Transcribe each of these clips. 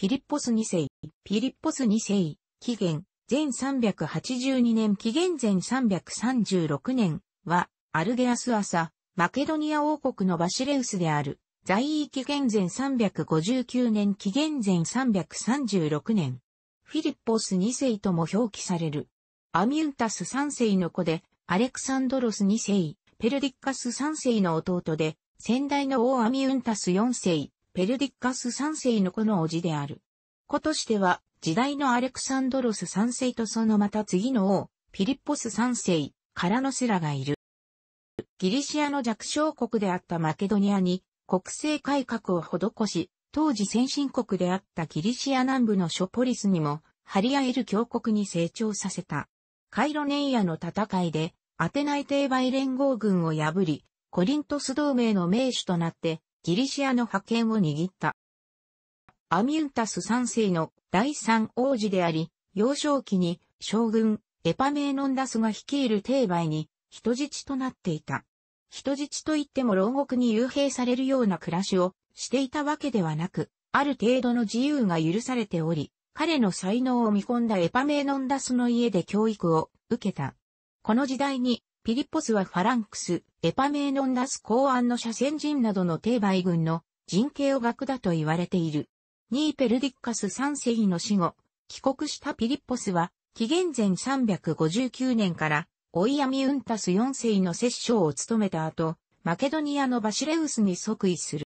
ピリッポス2世、ピリッポス2世、紀元、前382年紀元前336年は、アルゲアス朝、マケドニア王国のバシレウスである、在位紀元前359年紀元前336年、フィリッポス2世とも表記される。アミュンタス3世の子で、アレクサンドロス2世、ペルディッカス3世の弟で、先代の王アミュンタス4世、ペルディッカス3世の子の叔父である。子としては、時代のアレクサンドロス3世とそのまた次の王、ピリッポス3世、からのスラがいる。ギリシアの弱小国であったマケドニアに、国政改革を施し、当時先進国であったギリシア南部のショポリスにも、張り合える強国に成長させた。カイロネイアの戦いで、アテナイテーバイ連合軍を破り、コリントス同盟の名手となって、ギリシアの覇権を握った。アミュンタス3世の第3王子であり、幼少期に将軍エパメーノンダスが率いる帝媒に人質となっていた。人質といっても牢獄に幽閉されるような暮らしをしていたわけではなく、ある程度の自由が許されており、彼の才能を見込んだエパメーノンダスの家で教育を受けた。この時代にピリポスはファランクス、エパメーノンダス公安の斜線人などの帝売軍の人形を学だと言われている。ニーペルディッカス3世の死後、帰国したピリッポスは、紀元前359年から、オイアミウンタス4世の摂政を務めた後、マケドニアのバシレウスに即位する。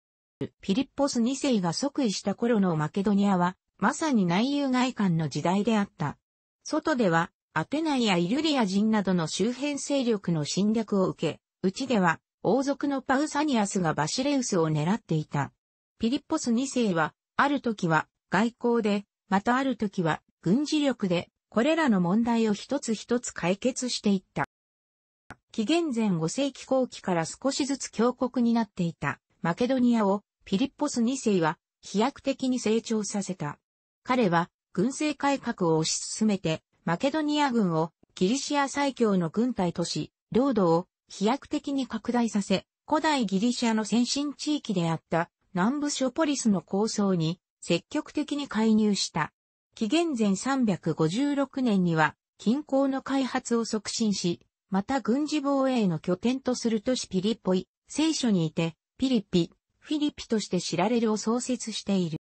ピリッポス2世が即位した頃のマケドニアは、まさに内遊外観の時代であった。外では、アテナイやイリュリア人などの周辺勢力の侵略を受け、うちでは王族のパウサニアスがバシレウスを狙っていた。ピリッポス2世は、ある時は外交で、またある時は軍事力で、これらの問題を一つ一つ解決していった。紀元前5世紀後期から少しずつ強国になっていたマケドニアをピリッポス2世は飛躍的に成長させた。彼は軍政改革を推し進めてマケドニア軍をギリシア最強の軍隊都市、領土を飛躍的に拡大させ、古代ギリシアの先進地域であった南部ショポリスの構想に積極的に介入した。紀元前356年には近郊の開発を促進し、また軍事防衛の拠点とする都市ピリポイ、聖書にいて、ピリピ、フィリピとして知られるを創設している。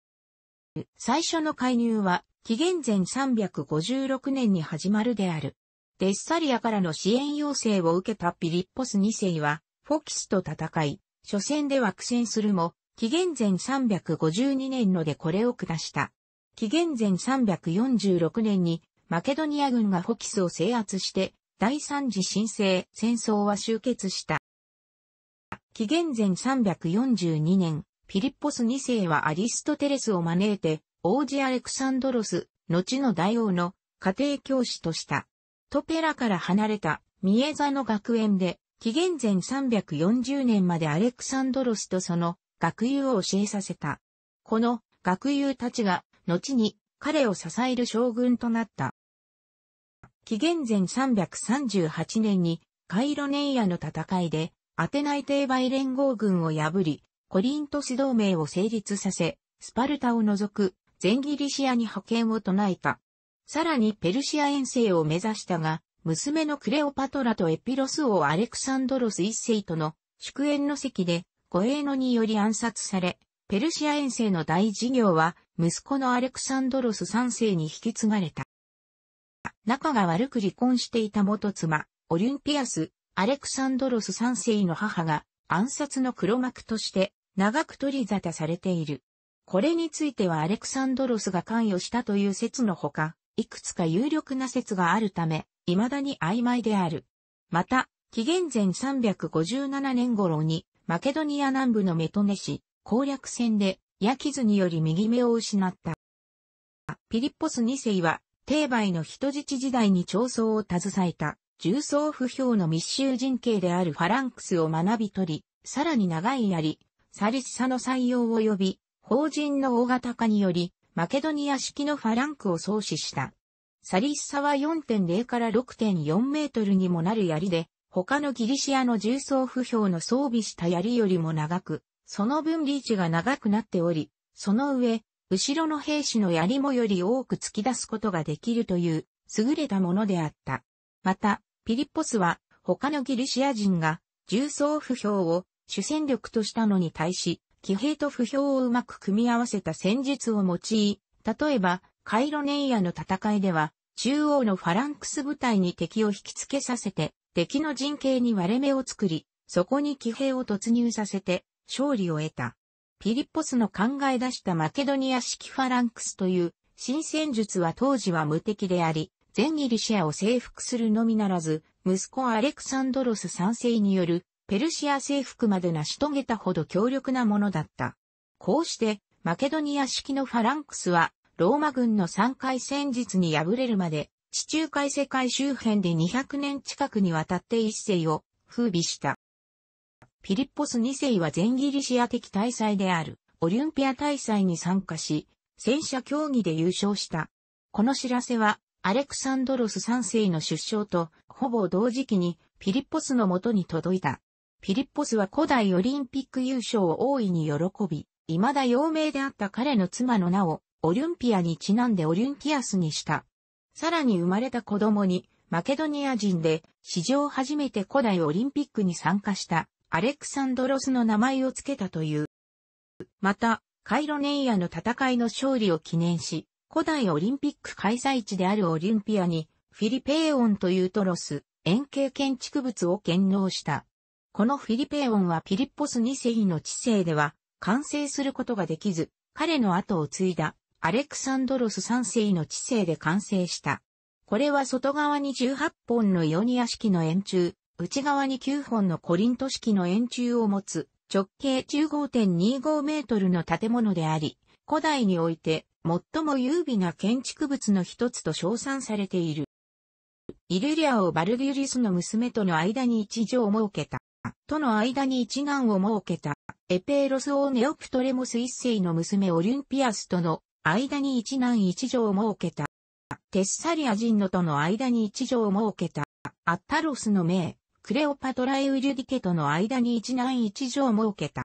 最初の介入は紀元前356年に始まるである。デッサリアからの支援要請を受けたピリッポス2世は、フォキスと戦い、初戦では苦戦するも、紀元前352年のでこれを下した。紀元前346年に、マケドニア軍がフォキスを制圧して、第三次新生戦争は終結した。紀元前342年、ピリッポス2世はアリストテレスを招いて、王子アレクサンドロス、後の大王の家庭教師とした。トペラから離れたミエザの学園で、紀元前340年までアレクサンドロスとその学友を教えさせた。この学友たちが、後に彼を支える将軍となった。紀元前338年にカイロネイアの戦いで、アテナイテーバイ連合軍を破り、コリントス同盟を成立させ、スパルタを除く全ギリシアに派遣を唱えた。さらにペルシア遠征を目指したが、娘のクレオパトラとエピロス王アレクサンドロス一世との祝宴の席で護衛のにより暗殺され、ペルシア遠征の大事業は息子のアレクサンドロス三世に引き継がれた。仲が悪く離婚していた元妻、オリンピアス、アレクサンドロス三世の母が暗殺の黒幕として長く取り沙汰されている。これについてはアレクサンドロスが関与したという説のほか、いくつか有力な説があるため、未だに曖昧である。また、紀元前357年頃に、マケドニア南部のメトネ市、攻略戦で、ヤキズにより右目を失った。ピリッポス2世は、帝梅の人質時代に長僧を携えた、重層不評の密集人形であるファランクスを学び取り、さらに長い槍、サリッサの採用を呼び、法人の大型化により、マケドニア式のファランクを創始した。サリッサは4.0から6.4メートルにもなる槍で、他のギリシアの重装不評の装備した槍よりも長く、その分リーチが長くなっており、その上、後ろの兵士の槍もより多く突き出すことができるという優れたものであった。また、ピリッポスは他のギリシア人が重装不評を主戦力としたのに対し、騎兵と不評をうまく組み合わせた戦術を用い、例えば、カイロネイアの戦いでは、中央のファランクス部隊に敵を引きつけさせて、敵の陣形に割れ目を作り、そこに騎兵を突入させて、勝利を得た。ピリッポスの考え出したマケドニア式ファランクスという新戦術は当時は無敵であり、全ギリシアを征服するのみならず、息子アレクサンドロス3世によるペルシア征服まで成し遂げたほど強力なものだった。こうして、マケドニア式のファランクスは、ローマ軍の3回戦術に敗れるまで、地中海世界周辺で200年近くにわたって一世を風靡した。ピリッポス2世は全ギリシア的大祭であるオリンピア大祭に参加し、戦車競技で優勝した。この知らせは、アレクサンドロス3世の出生と、ほぼ同時期にピリッポスのもとに届いた。ピリッポスは古代オリンピック優勝を大いに喜び、未だ陽明であった彼の妻の名を、オリンピアにちなんでオリンピアスにした。さらに生まれた子供に、マケドニア人で、史上初めて古代オリンピックに参加した、アレクサンドロスの名前を付けたという。また、カイロネイアの戦いの勝利を記念し、古代オリンピック開催地であるオリンピアに、フィリペーオンというトロス、円形建築物を献納した。このフィリペオンはピリッポス2世の知性では完成することができず、彼の後を継いだアレクサンドロス3世の知性で完成した。これは外側に18本のイオニア式の円柱、内側に9本のコリント式の円柱を持つ直径15.25メートルの建物であり、古代において最も優美な建築物の一つと称賛されている。イルリアをバルギュリスの娘との間に一条を設けた。との間に一難を設けた。エペーロス王ネオプトレモス一世の娘オリュンピアスとの間に一難一女を設けた。テッサリア人のとの間に一女を設けた。アッタロスの名、クレオパトラエウリュディケとの間に一難一女を設けた。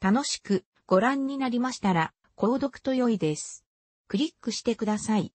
楽しくご覧になりましたら、購読と良いです。クリックしてください。